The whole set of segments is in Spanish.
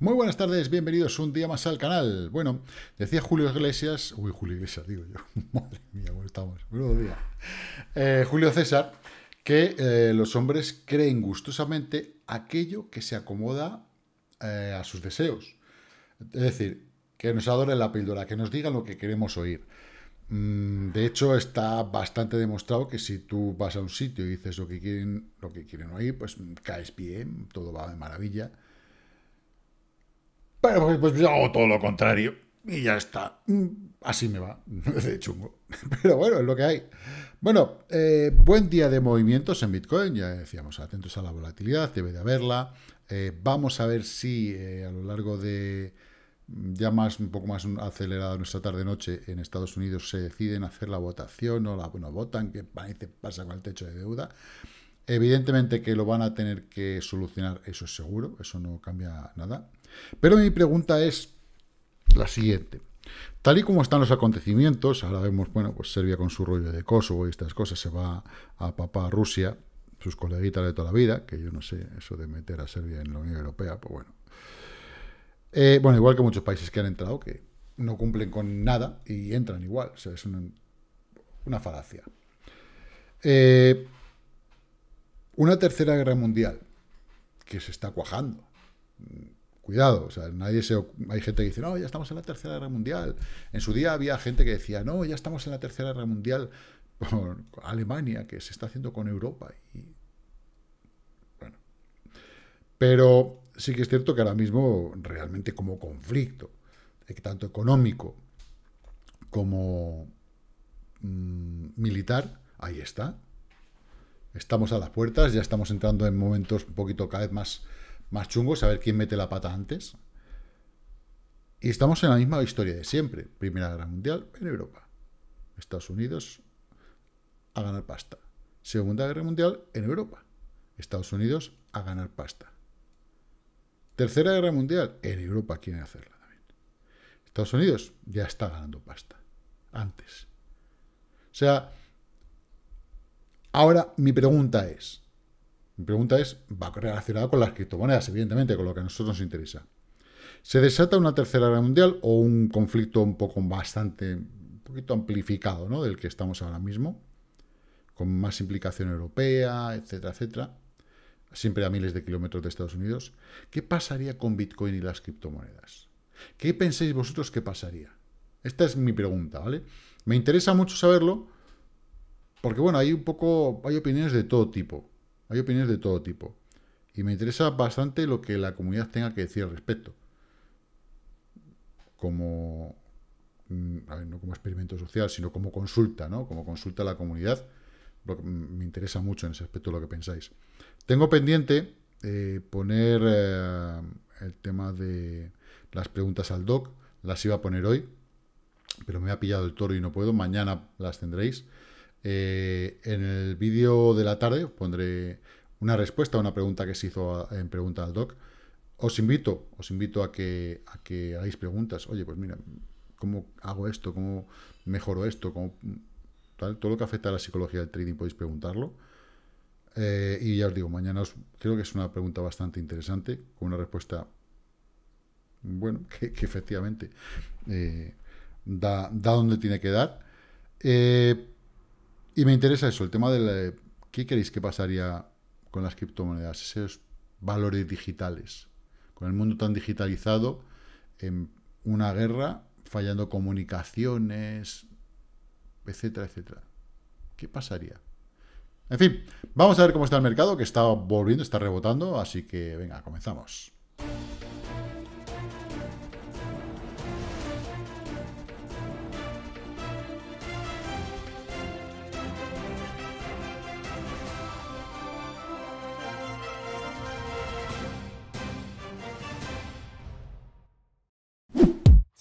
Muy buenas tardes, bienvenidos un día más al canal. Bueno, decía Julio Iglesias, uy, Julio Iglesias, digo yo, madre mía, bueno estamos, eh, Julio César, que eh, los hombres creen gustosamente aquello que se acomoda eh, a sus deseos. Es decir, que nos adoren la píldora, que nos digan lo que queremos oír. Mm, de hecho, está bastante demostrado que si tú vas a un sitio y dices lo que quieren, lo que quieren oír, pues caes bien, todo va de maravilla. Pero pues, pues todo lo contrario y ya está. Mm, así me va, de chungo. Pero bueno, es lo que hay. Bueno, eh, buen día de movimientos en Bitcoin, ya decíamos, atentos a la volatilidad, debe de haberla. Eh, vamos a ver si eh, a lo largo de ya más un poco más acelerada nuestra tarde-noche en Estados Unidos se deciden hacer la votación o la bueno, votan, que pasa con el techo de deuda. Evidentemente que lo van a tener que solucionar, eso es seguro, eso no cambia nada. Pero mi pregunta es la siguiente. Tal y como están los acontecimientos, ahora vemos, bueno, pues Serbia con su rollo de Kosovo y estas cosas, se va a papá Rusia, sus coleguitas de toda la vida, que yo no sé, eso de meter a Serbia en la Unión Europea, pues bueno, eh, bueno, igual que muchos países que han entrado, que no cumplen con nada y entran igual. O sea, es una falacia. Eh, una tercera guerra mundial que se está cuajando. Cuidado, o sea, nadie se, hay gente que dice, no, ya estamos en la tercera guerra mundial. En su día había gente que decía, no, ya estamos en la tercera guerra mundial por Alemania, que se está haciendo con Europa. bueno. Pero sí que es cierto que ahora mismo realmente como conflicto, eh, tanto económico como mm, militar, ahí está. Estamos a las puertas, ya estamos entrando en momentos un poquito cada vez más, más chungos, a ver quién mete la pata antes. Y estamos en la misma historia de siempre. Primera Guerra Mundial en Europa. Estados Unidos a ganar pasta. Segunda Guerra Mundial en Europa. Estados Unidos a ganar pasta. Tercera Guerra Mundial, en Europa quiere hacerla también. Estados Unidos ya está ganando pasta, antes. O sea, ahora mi pregunta es, mi pregunta es, va relacionada con las criptomonedas, evidentemente, con lo que a nosotros nos interesa. ¿Se desata una tercera guerra mundial o un conflicto un poco bastante, un poquito amplificado, ¿no? Del que estamos ahora mismo, con más implicación europea, etcétera, etcétera siempre a miles de kilómetros de Estados Unidos, ¿qué pasaría con Bitcoin y las criptomonedas? ¿Qué pensáis vosotros que pasaría? Esta es mi pregunta, ¿vale? Me interesa mucho saberlo, porque bueno, hay un poco, hay opiniones de todo tipo, hay opiniones de todo tipo, y me interesa bastante lo que la comunidad tenga que decir al respecto. Como, mm, a ver, no como experimento social, sino como consulta, ¿no? Como consulta a la comunidad, mm, me interesa mucho en ese aspecto lo que pensáis. Tengo pendiente eh, poner eh, el tema de las preguntas al doc. Las iba a poner hoy, pero me ha pillado el toro y no puedo. Mañana las tendréis. Eh, en el vídeo de la tarde os pondré una respuesta a una pregunta que se hizo en Pregunta al Doc. Os invito, os invito a que, a que hagáis preguntas. Oye, pues mira, ¿cómo hago esto? ¿Cómo mejoro esto? Todo lo que afecta a la psicología del trading podéis preguntarlo. Eh, y ya os digo, mañana os, creo que es una pregunta bastante interesante, con una respuesta, bueno, que, efectivamente eh, da, donde tiene que dar. Eh, y me interesa eso, el tema de ¿Qué queréis que pasaría con las criptomonedas? Esos valores digitales. Con el mundo tan digitalizado, en una guerra, fallando comunicaciones, etcétera, etcétera. ¿Qué pasaría? En fin, vamos a ver cómo está el mercado, que está volviendo, está rebotando, así que venga, comenzamos.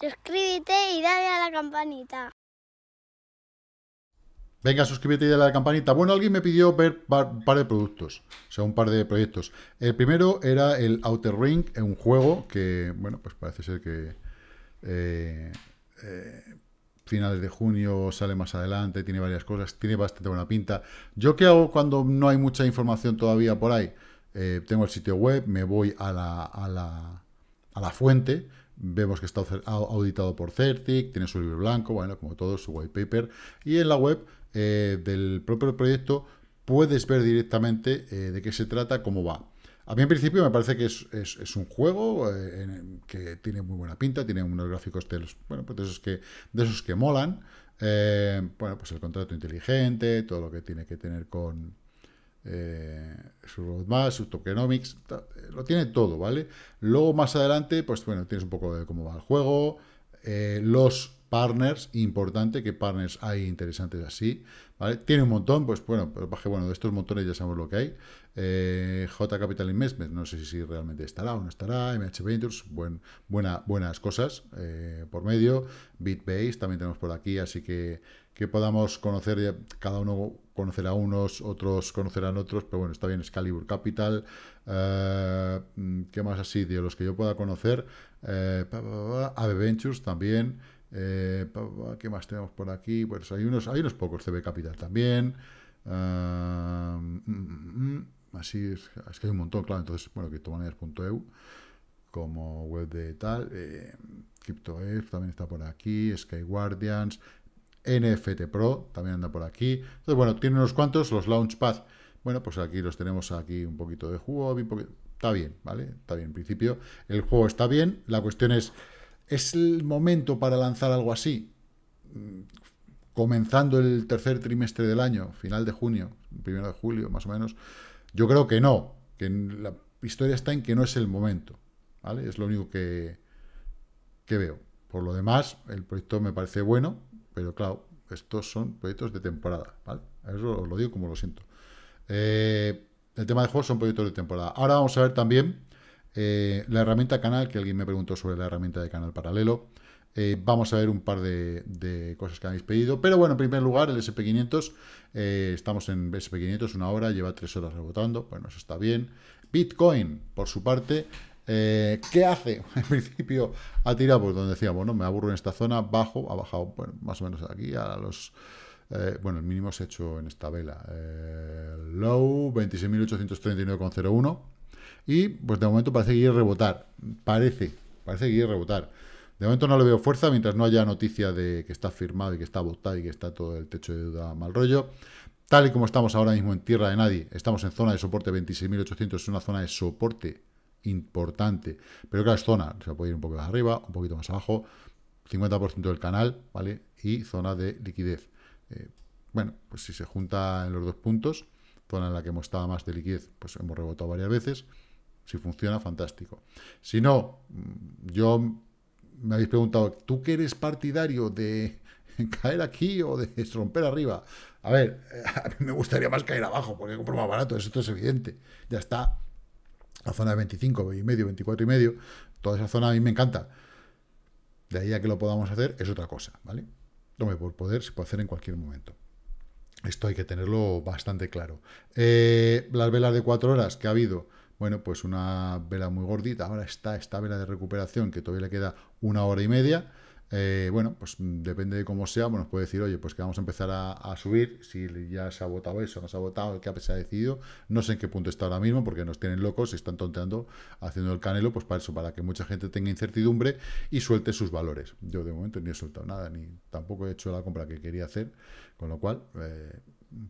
Suscríbete y dale a la campanita. Venga, suscríbete y dale a la campanita. Bueno, alguien me pidió ver un par de productos, o sea, un par de proyectos. El primero era el Outer Ring, un juego que, bueno, pues parece ser que eh, eh, finales de junio sale más adelante, tiene varias cosas, tiene bastante buena pinta. ¿Yo qué hago cuando no hay mucha información todavía por ahí? Eh, tengo el sitio web, me voy a la, a la, a la fuente, vemos que está auditado por Certic, tiene su libro blanco, bueno, como todo, su white paper, y en la web eh, del propio proyecto, puedes ver directamente eh, de qué se trata, cómo va. A mí en principio me parece que es, un juego eh, que tiene muy buena pinta, tiene unos gráficos de, los, bueno, pues esos, que, de esos que molan. bueno, pues el contrato inteligente, todo lo que tiene que tener con, eh, su roadmap, su tokenomics, lo tiene todo, ¿vale? Luego más adelante, pues bueno, tienes un poco de cómo va el juego, los partners, importante, ...que partners hay interesantes así, ¿vale? Tiene un montón, pues bueno, pero bueno, de estos montones ya sabemos lo que hay. Eh, J Capital Investments, no sé si realmente estará o no estará, MH Ventures, buen, buena, buenas cosas eh, por medio, BitBase también tenemos por aquí, así que que podamos conocer, cada uno conocerá unos, otros conocerán otros, pero bueno, está bien, Excalibur Capital, eh, ¿qué más así? De los que yo pueda conocer, eh, Ave Ventures también, eh, ¿Qué más tenemos por aquí? Pues hay unos, hay unos pocos, CB Capital también. Mm, mm, mm, así es, que hay un montón, claro. Entonces, bueno, criptomonedas.eu como web de tal. Eh, también está por aquí. Sky Guardians. NFT Pro también anda por aquí. Entonces, bueno, tiene unos cuantos. Los Launchpad. Bueno, pues aquí los tenemos aquí un poquito de juego. está bien, ¿vale? Está bien. En principio, el juego está bien. La cuestión es ¿Es el momento para lanzar algo así? Comenzando el tercer trimestre del año, final de junio, primero de julio, más o menos. Yo creo que no, que la historia está en que no es el momento. ¿vale? Es lo único que, que veo. Por lo demás, el proyecto me parece bueno, pero claro, estos son proyectos de temporada. Eso os lo digo como lo siento. Eh, el tema de juegos son proyectos de temporada. Ahora vamos a ver también eh, la herramienta canal, que alguien me preguntó sobre la herramienta de canal paralelo. Eh, vamos a ver un par de, cosas que habéis pedido. Pero bueno, en primer lugar, el SP500. Eh, estamos en SP500 una hora, lleva tres horas rebotando. Bueno, eso está bien. Bitcoin, por su parte, ¿Qué hace? En principio ha tirado por donde decía bueno Me aburro en esta zona, bajo, ha bajado bueno, más o menos aquí a los... bueno, el mínimo se ha hecho en esta vela. low, 26.839,01. Y pues de momento parece que quiere rebotar. Parece, parece que quiere rebotar. De momento no le veo fuerza mientras no haya noticia de que está firmado y que está votado y que está todo el techo de deuda mal rollo. Tal y como estamos ahora mismo en tierra de nadie, estamos en zona de soporte 26.800, es una zona de soporte importante. Pero claro, es zona, se puede ir un poco más arriba, un poquito más abajo, 50% del canal, ¿vale? Y zona de liquidez. Eh, bueno, pues si se junta en los dos puntos, zona en la que hemos estado más de liquidez, pues hemos rebotado varias veces. Si funciona, fantástico. Si no, mm, yo me habéis preguntado, ¿tú que eres partidario de caer aquí o de romper arriba? A ver, a mí me gustaría más caer abajo, porque compro más barato, esto es evidente. Ya está, la zona de 25 y medio, 24 y medio, toda esa zona a mí me encanta. De ahí a que lo podamos hacer es otra cosa, ¿vale? me por poder, se puede hacer en cualquier momento. Esto hay que tenerlo bastante claro. Eh, las velas de 4 horas que ha habido, bueno, pues una vela muy gordita. Ahora está esta vela de recuperación que todavía le queda una hora y media. Eh, bueno, pues depende de cómo sea, bueno, nos puede decir, oye, pues que vamos a empezar a, subir, si ya se ha votado eso, no se ha votado, que se ha decidido, no sé en qué punto está ahora mismo, porque nos tienen locos, y están tonteando haciendo el canelo, pues para eso, para que mucha gente tenga incertidumbre y suelte sus valores. Yo de momento ni he soltado nada, ni tampoco he hecho la compra que quería hacer, con lo cual... Eh,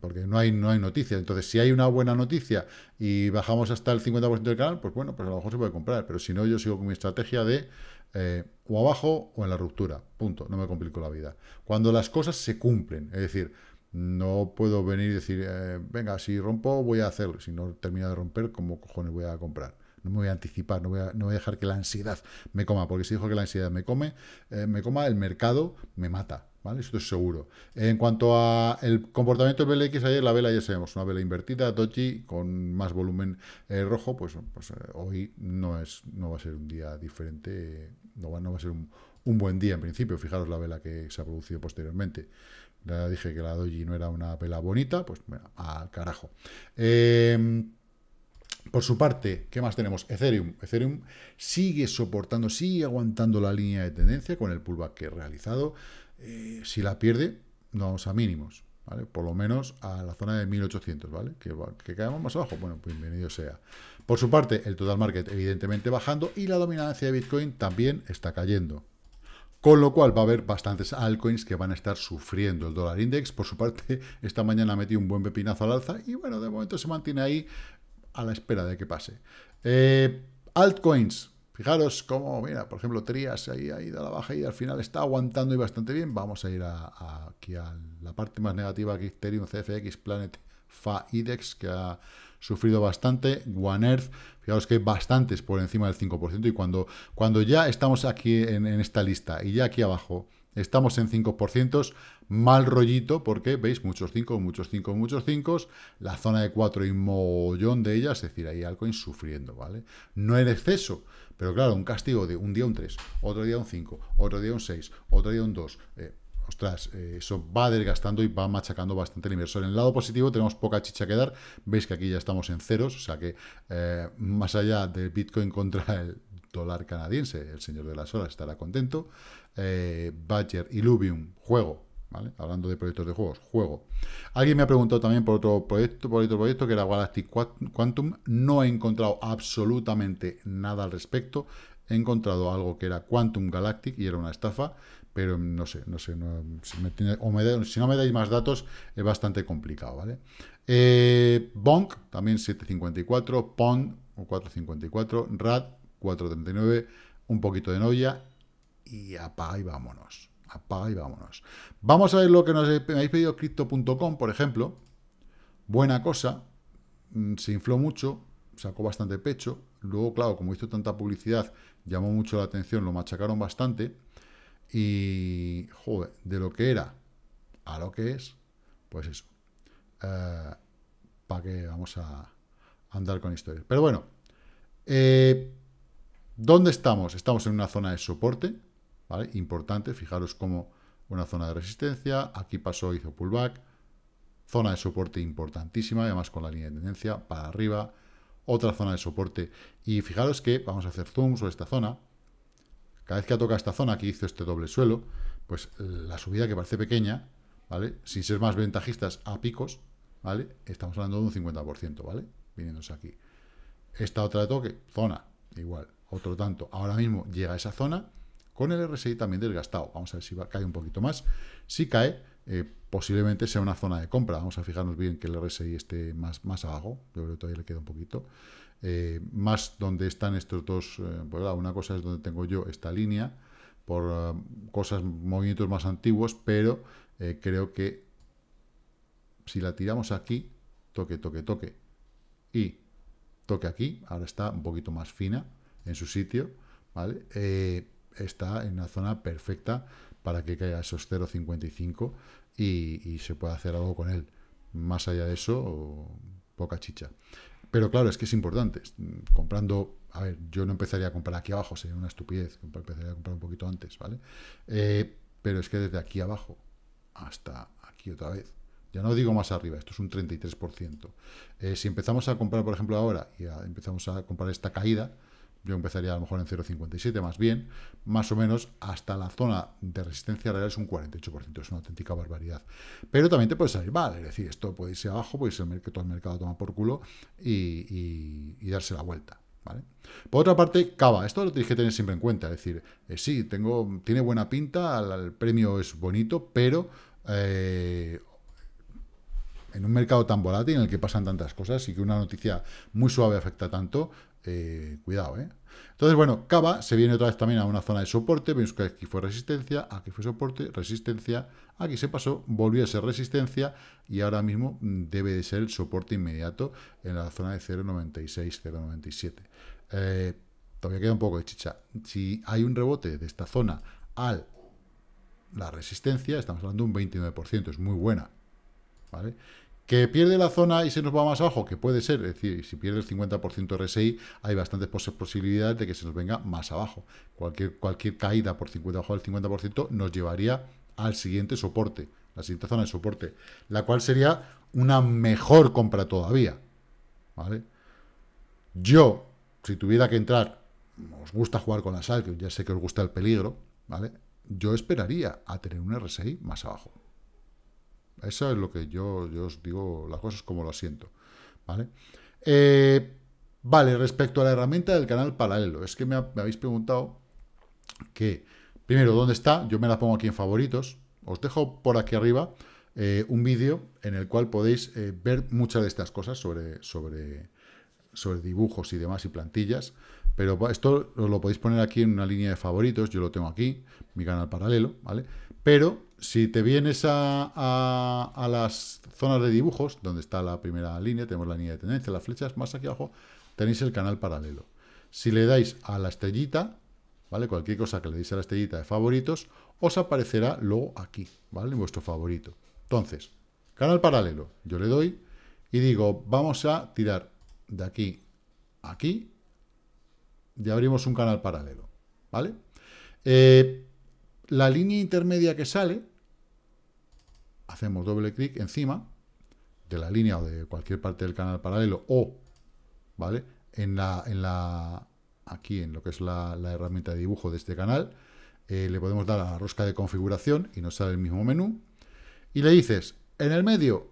porque no hay, no hay noticias. Entonces, si hay una buena noticia y bajamos hasta el 50% del canal, pues bueno, pues a lo mejor se puede comprar. Pero si no, yo sigo con mi estrategia de eh, o abajo o en la ruptura. Punto. No me complico la vida. Cuando las cosas se cumplen, es decir, no puedo venir y decir, eh, venga, si rompo, voy a hacerlo. Si no termino de romper, ¿cómo cojones voy a comprar? No me voy a anticipar, no voy a, no voy a dejar que la ansiedad me coma, porque si dijo que la ansiedad me come, eh, me coma el mercado, me mata. Esto es seguro. En cuanto a el comportamiento del BLX, ayer la vela ya sabemos, una vela invertida, Doji con más volumen eh, rojo, pues, pues eh, hoy no, es, no va a ser un día diferente, no, va, a ser un, buen día en principio. Fijaros la vela que se ha producido posteriormente. Ya dije que la Doji no era una vela bonita, pues al carajo. Em, por su parte, ¿qué más tenemos? Ethereum. Ethereum sigue soportando, sigue aguantando la línea de tendencia con el pullback que he realizado. Eh, si la pierde, no vamos a mínimos, ¿vale? Por lo menos a la zona de 1800, ¿vale? Que, caemos más abajo, bueno, bienvenido sea. Por su parte, el total market evidentemente bajando y la dominancia de Bitcoin también está cayendo. Con lo cual va a haber bastantes altcoins que van a estar sufriendo. El dólar index, por su parte, esta mañana ha metido un buen pepinazo al alza y bueno, de momento se mantiene ahí a la espera de que pase. Eh, altcoins, Fijaros cómo, mira, por ejemplo, Trias ahí ha ido a la baja y al final está aguantando y bastante bien. Vamos a ir a, aquí a la parte más negativa que Ethereum, CFX, Planet, FA, IDEX, que ha sufrido bastante. One Earth, fijaros que hay bastantes por encima del 5%. Y cuando, cuando ya estamos aquí en esta lista y ya aquí abajo Estamos en 5%, mal rollito porque, veis, muchos 5, muchos 5, muchos 5, la zona de 4 y mollón de ellas, es decir, ahí altcoins sufriendo, ¿vale? No en exceso, pero claro, un castigo de un día un 3, otro día un 5, otro día un 6, otro día un 2, eh, ostras, eh, eso va desgastando y va machacando bastante el inversor. En el lado positivo tenemos poca chicha que dar, veis que aquí ya estamos en ceros, o sea que eh, más allá del Bitcoin contra el dólar canadiense, el señor de las horas estará contento, eh, Badger, Illuvium, juego, ¿vale? Hablando de proyectos de juegos, juego. Alguien me ha preguntado también por otro proyecto, por otro proyecto que era Galactic Quantum. No he encontrado absolutamente nada al respecto. He encontrado algo que era Quantum Galactic y era una estafa, pero no sé, no sé, si, no me dais más datos es bastante complicado, ¿vale? Eh, Bonk, también 754, Pond, 454, Rad, 439, un poquito de novia y apaga y vámonos. Apaga y vámonos. Vamos a ver lo que nos me habéis pedido Crypto.com, por ejemplo. Buena cosa. Mm, se infló mucho, sacó bastante pecho. Luego, claro, como hizo tanta publicidad, llamó mucho la atención, lo machacaron bastante. Y, joder, de lo que era a lo que es, pues eso. Eh, ¿Para qué vamos a andar con historias? Pero bueno, eh, ¿dónde estamos? Estamos en una zona de soporte, Importante, fijaros como... una zona de resistencia, aquí pasó, hizo pullback, zona de soporte importantísima, además con la línea de tendencia para arriba, otra zona de soporte, y fijaros que vamos a hacer zoom sobre esta zona, cada vez que toca esta zona, que hizo este doble suelo, pues la subida que parece pequeña, ¿vale? Sin ser más ventajistas a picos, ¿vale? Estamos hablando de un 50%, ¿vale? Viniéndose aquí. Esta otra de toque, zona, igual, otro tanto. Ahora mismo llega a esa zona, con el RSI también desgastado. Vamos a ver si cae un poquito más. Si cae, eh, posiblemente sea una zona de compra. Vamos a fijarnos bien que el RSI esté más, más abajo. Yo creo que todavía le queda un poquito. Eh, más donde están estos dos. Eh, pues, ah, una cosa es donde tengo yo esta línea por ah, cosas, movimientos más antiguos, pero creo que si la tiramos aquí, toque, toque, toque, y toque aquí, ahora está un poquito más fina en su sitio, ¿vale? está en una zona perfecta para que caiga esos 0,55 y, se pueda hacer algo con él. Más allá de eso, poca chicha. Pero claro, es que es importante. Comprando, a ver, yo no empezaría a comprar aquí abajo, sería una estupidez. Empezaría a comprar un poquito antes, ¿vale? Eh, pero es que desde aquí abajo hasta aquí otra vez. Ya no digo más arriba, esto es un 33%. Eh, si empezamos a comprar, por ejemplo, ahora y empezamos a comprar esta caída, yo empezaría a lo mejor en 0,57 más bien, más o menos hasta la zona de resistencia real es un 48%, es una auténtica barbaridad. Pero también te puede salir mal, es decir, esto puede irse abajo, puede ser que todo el mercado toma por culo y, darse la vuelta. ¿Vale? Por otra parte, Cava, esto lo tienes que tener siempre en cuenta, es decir, eh, sí, tengo, tiene buena pinta, el, premio es bonito, pero eh, en un mercado tan volátil en el que pasan tantas cosas y que una noticia muy suave afecta tanto, eh, cuidado, ¿eh? Entonces, bueno, Cava se viene otra vez también a una zona de soporte. Vemos que aquí fue resistencia, aquí fue soporte, resistencia, aquí se pasó, volvió a ser resistencia y ahora mismo mm, debe de ser el soporte inmediato en la zona de 0.96, 0.97. Eh, todavía queda un poco de chicha. Si hay un rebote de esta zona al la resistencia, estamos hablando de un 29%, es muy buena, ¿vale? Que pierde la zona y se nos va más abajo, que puede ser, es decir, si pierde el 50% RSI, hay bastantes posibilidades de que se nos venga más abajo. Cualquier, cualquier caída por 50 abajo del 50% nos llevaría al siguiente soporte, la siguiente zona de soporte, la cual sería una mejor compra todavía. ¿Vale? Yo, si tuviera que entrar, os gusta jugar con la sal, que ya sé que os gusta el peligro, ¿vale? Yo esperaría a tener un RSI más abajo. Eso es lo que yo, os digo, las cosas como lo siento. ¿Vale? Eh, vale, respecto a la herramienta del canal paralelo, es que me, habéis preguntado que, primero, ¿dónde está? Yo me la pongo aquí en favoritos. Os dejo por aquí arriba eh, un vídeo en el cual podéis eh, ver muchas de estas cosas sobre, sobre dibujos y demás y plantillas. Pero esto lo podéis poner aquí en una línea de favoritos, yo lo tengo aquí, mi canal paralelo, ¿vale? Pero si te vienes a, a, a las zonas de dibujos, donde está la primera línea, tenemos la línea de tendencia, las flechas, más aquí abajo, tenéis el canal paralelo. Si le dais a la estrellita, ¿vale? Cualquier cosa que le deis a la estrellita de favoritos, os aparecerá luego aquí, ¿vale? En vuestro favorito. Entonces, canal paralelo, yo le doy y digo, vamos a tirar de aquí a aquí, ya abrimos un canal paralelo, ¿vale? Eh, la línea intermedia que sale, hacemos doble clic encima de la línea o de cualquier parte del canal paralelo o, ¿vale? En la, en la aquí en lo que es la, herramienta de dibujo de este canal, eh, le podemos dar a la rosca de configuración y nos sale el mismo menú. Y le dices, en el medio,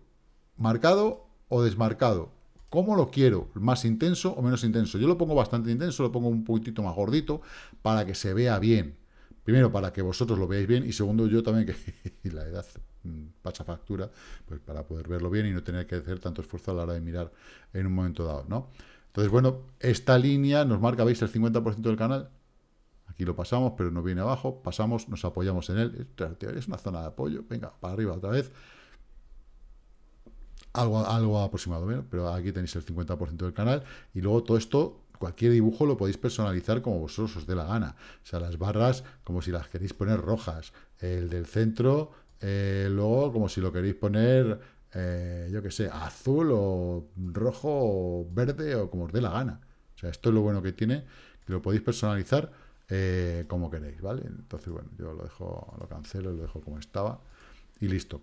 marcado o desmarcado. ¿Cómo lo quiero? ¿Más intenso o menos intenso? Yo lo pongo bastante intenso, lo pongo un poquitito más gordito para que se vea bien. Primero, para que vosotros lo veáis bien y segundo, yo también, que la edad mm, pasa factura, pues para poder verlo bien y no tener que hacer tanto esfuerzo a la hora de mirar en un momento dado, ¿no? Entonces, bueno, esta línea nos marca, ¿veis? El 50% del canal. Aquí lo pasamos, pero no viene abajo. Pasamos, nos apoyamos en él. Es una zona de apoyo. Venga, para arriba otra vez algo, aproximado, ¿eh? pero aquí tenéis el 50% del canal y luego todo esto, cualquier dibujo lo podéis personalizar como vosotros os dé la gana, o sea, las barras como si las queréis poner rojas, el del centro, eh, luego como si lo queréis poner, eh, yo que sé, azul o rojo o verde o como os dé la gana, o sea, esto es lo bueno que tiene, que lo podéis personalizar como queréis, ¿vale? Entonces, bueno, yo lo dejo, lo cancelo, lo dejo como estaba y listo.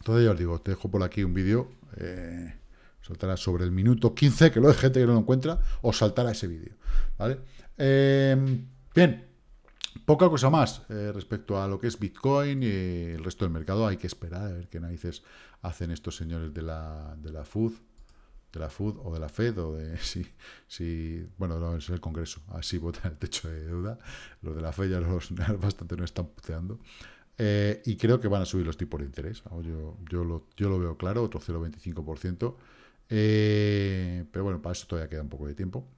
Entonces ya os digo, te dejo por aquí un vídeo, eh, sobre el minuto 15, que lo de gente que no lo encuentra, o saltará ese vídeo, ¿vale? Em, bien, poca cosa más eh, respecto a lo que es Bitcoin y el resto del mercado. Hay que esperar a ver qué narices hacen estos señores de la, de FUD, de la FUD o de la FED, o de si, bueno, es el Congreso, así votan el techo de deuda. Los de la FED ya los bastante no están puteando. Eh, y creo que van a subir los tipos de interés. Yo, lo, veo claro, otro 0,25%. Eh, pero bueno, para eso todavía queda un poco de tiempo.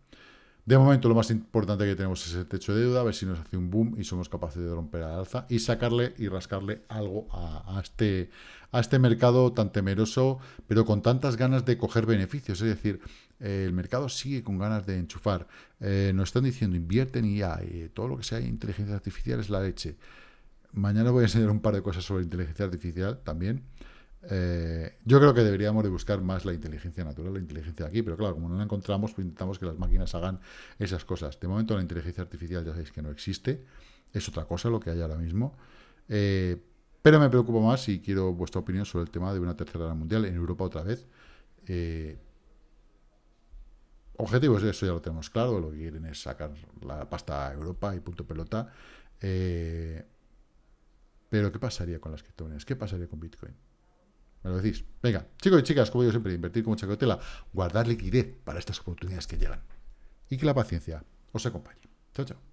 De momento lo más importante que tenemos es el techo de deuda, a ver si nos hace un boom y somos capaces de romper al alza y sacarle y rascarle algo a, este, este, mercado tan temeroso, pero con tantas ganas de coger beneficios. Es decir, eh, el mercado sigue con ganas de enchufar. nos están diciendo invierten en IA, todo lo que sea inteligencia artificial es la leche. Mañana voy a enseñar un par de cosas sobre inteligencia artificial también. Eh, yo creo que deberíamos de buscar más la inteligencia natural, la inteligencia de aquí, pero claro, como no la encontramos, pues intentamos que las máquinas hagan esas cosas. De momento la inteligencia artificial ya sabéis que no existe, es otra cosa lo que hay ahora mismo. Eh, pero me preocupa más y quiero vuestra opinión sobre el tema de una tercera guerra mundial en Europa otra vez. Eh, objetivos de eso ya lo tenemos claro, lo que quieren es sacar la pasta a Europa y punto pelota. Pero ¿qué pasaría con las criptomonedas? ¿Qué pasaría con Bitcoin? ¿Me lo decís? Venga, chicos y chicas, como digo siempre, invertir con mucha cautela, guardar liquidez para estas oportunidades que llegan. Y que la paciencia os acompañe. Chao, chao.